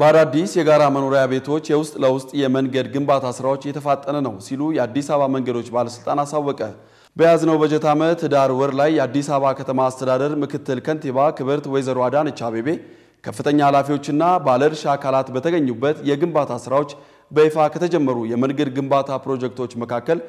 በአዳዲስ የጋራ መኖሪያ ቤቶች የውስጥ ለውስጥ የመንገድ ግንባታ ስራዎች እየተፋጠነ ነው ሲሉ የአዲስ አበባ መንገዶች ባለስልጣን አሳወቀ። በያዝነው በጀት ዓመት ዳር ወር ላይ የአዲስ አበባ ከተማ አስተዳደር ምክትል ከንቲባ ክብርት ወይዘሮ አዳነች አቤቤ ከፍተኛ ኃላፊዎችና ባለድርሻ አካላት በተገኙበት የግንባታ ስራዎች በይፋ ከተጀመሩ የመንገድ ግንባታ ፕሮጀክቶች መካከል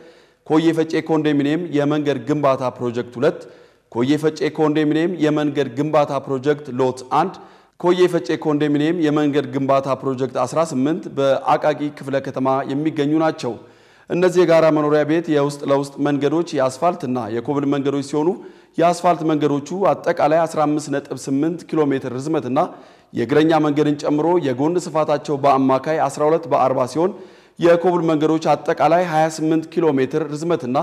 ኮዬ ፈጬ ኮንዶሚኒየም የመንገድ ግንባታ ፕሮጀክት 2፣ ኮዬ ፈጬ ኮንዶሚኒየም የመንገድ ግንባታ ፕሮጀክት ሎት 1 ኮዬ ፈጬ ኮንዶሚኒየም የመንገድ ግንባታ ፕሮጀክት 18 በአቃቂ ክፍለ ከተማ የሚገኙ ናቸው። እነዚህ የጋራ መኖሪያ ቤት የውስጥ ለውስጥ መንገዶች የአስፋልትና የኮብል መንገዶች ሲሆኑ የአስፋልት መንገዶቹ አጠቃላይ 158 ኪሎ ሜትር ርዝመትና የእግረኛ መንገድን ጨምሮ የጎን ስፋታቸው በአማካይ 12 በ40 ሲሆን የኮብል መንገዶች አጠቃላይ 28 ኪሎ ሜትር ርዝመትና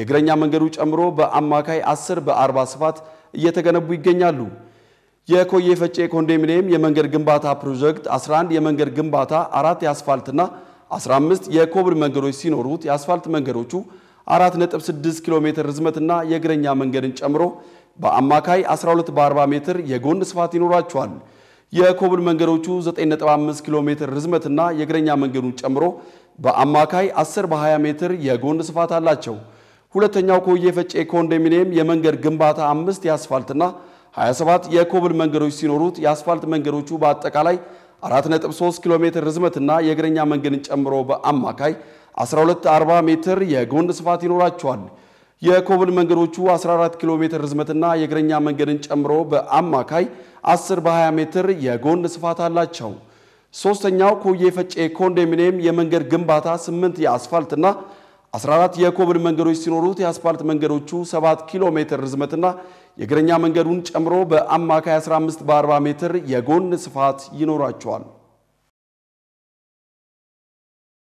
የእግረኛ መንገዱ ጨምሮ በአማካይ 10 በ40 ስፋት እየተገነቡ ይገኛሉ። የኮዬ ፈጬ ኮንዶሚኒየም የመንገድ ግንባታ ፕሮጀክት 11 የመንገድ ግንባታ አራት የአስፋልትና 15 የኮብል መንገዶች ሲኖሩት የአስፋልት መንገዶቹ 4.6 ኪሎ ሜትር ርዝመትና የእግረኛ መንገድን ጨምሮ በአማካይ 12 በ40 ሜትር የጎን ስፋት ይኖራቸዋል። የኮብል መንገዶቹ 9.5 ኪሎ ሜትር ርዝመትና የእግረኛ መንገዱን ጨምሮ በአማካይ 10 በ20 ሜትር የጎን ስፋት አላቸው። ሁለተኛው ኮዬ ፈጬ ኮንዶሚኒየም የመንገድ ግንባታ አምስት የአስፋልትና 27 የኮብል መንገዶች ሲኖሩት የአስፋልት መንገዶቹ በአጠቃላይ 4.3 ኪሎ ሜትር ርዝመትና የእግረኛ መንገድን ጨምሮ በአማካይ 1240 ሜትር የጎን ስፋት ይኖራቸዋል። የኮብል መንገዶቹ 14 ኪሎ ሜትር ርዝመትና የእግረኛ መንገድን ጨምሮ በአማካይ 10 በ20 ሜትር የጎን ስፋት አላቸው። ሶስተኛው ኮዬ ፈጬ ኮንዶሚኒየም የመንገድ ግንባታ 8 የአስፋልትና 14 የኮብል መንገዶች ሲኖሩት የአስፓልት መንገዶቹ 7 ኪሎ ሜትር ርዝመትና የእግረኛ መንገዱን ጨምሮ በአማካይ 15 በ40 ሜትር የጎን ስፋት ይኖራቸዋል።